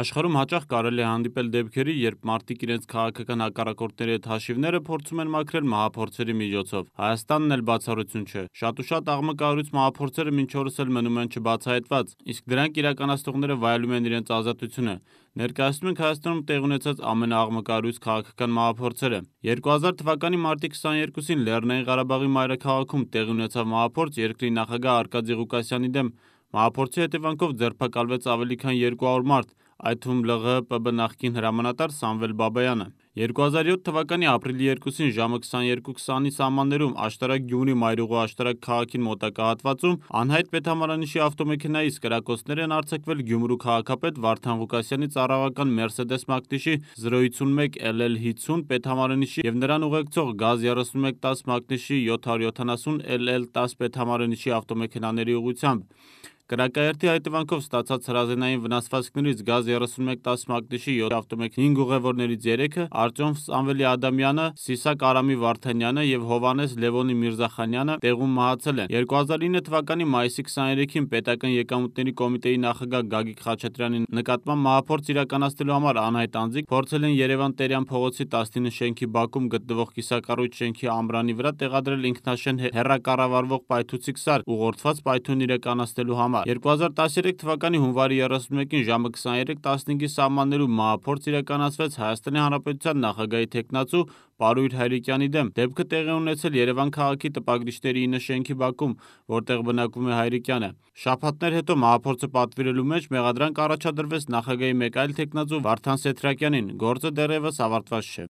Աշխարհում հաճախ կարելի է հանդիպել դեպքերի, երբ մարդիկ իրենց քաղաքական հակառակորդների հետ հաշիվները փորձում են մաքրել մահափորձերի միջոցով։ Հայաստանն էլ բացառություն չէ։ Շատ ու շատ աղմը կառույց մահափորձերը մինչ օրս էլ մնում են չբացահայտված, իսկ դրանք իրականացնողները վայելում են իրենց ազատությունը։ Ներկայացնում ենք Հայաստանում տեղ ունեցած ամենաաղմկարույց քաղաքական մահափորձերը։ 2000 թվականի մարտի 22-ին Լեռնային Ղարաբաղի մայրաքաղաքում տեղ ունեցավ մահափորձ երկրի նախագահ Արկադի Ղուկասյանի դեմ։ Մահափորձի հետևանքով ձերբակալվեց ավելի քան 200 մարդ, այդ թվում ԼՂՊԲ նախկին հրամանատար Սամվել Բաբայանը։ 2007 թվականի ապրիլի 2-ին ժամը 22:20-ի սահմաններում Աշտարակ գյուղի Մայրուղու Աշտարակ քաղաքին մոտակա հատվածում անհայտ պետհամարանիշի ավտոմեքենայից կրակոցներ են արձակվել Գյումրու քաղաքապետ Վարդան Ղուկասյանի ծառայողական Mercedes մակնիշի 051 LL50 պետհամարանիշի եւ նրան ուղեկցող ԳԱԶ 3110 մակնիշի 770 LL10 պետհամարանիշի ավտոմեքենաների ուղությամբ։ Կրակայերթի հետևանքով ստացած հրազենային վնասվածքներից գազ 31 տասմակտիշի 7 ավտոմեքենայի 5 ուղևորներից 3-ը Արտյոմ Սամվելի Ադամյանը, Սիսակ Արամի Վարդանյանը եւ Հովանես Լևոնի Միրզախանյանը տեղում մահացել են։ 2009 թվականի մայիսի 23-ին Պետական եկամուտների կոմիտեի նախագահ Գագիկ Խաչատրյանի նկատմամբ մահափորձ իրականացնելու համար անհայտ անձիկ փորձել են Երևան Տերյան փողոցի 19 շենքի բակում գտնվող կիսակառույց շենքի ամբրանի վրա տեղադրել ինքնաշեն հերակառավարվող պայթուցիկ սար՝ ուղղորդված պայթուն իրականացնելու համար համար։ 2013 թվականի հունվարի 31-ին ժամը 23:15-ի սահմաններում մահափորձ իրականացվեց Հայաստանի Հանրապետության նախագահի թեկնածու Պարույր Հայրիկյանի դեմ։ Դեպքը տեղի ունեցել Երևան քաղաքի տպագրիչների 9 շենքի բակում, որտեղ բնակվում է Հայրիկյանը։ Շաբաթներ հետո մահափորձը պատվիրելու մեջ մեղադրանք առաջադրվեց նախագահի մեկ այլ թեկնածու Վարդան Սեթրակյանին։ Գործը դեռևս ավարտված չէ։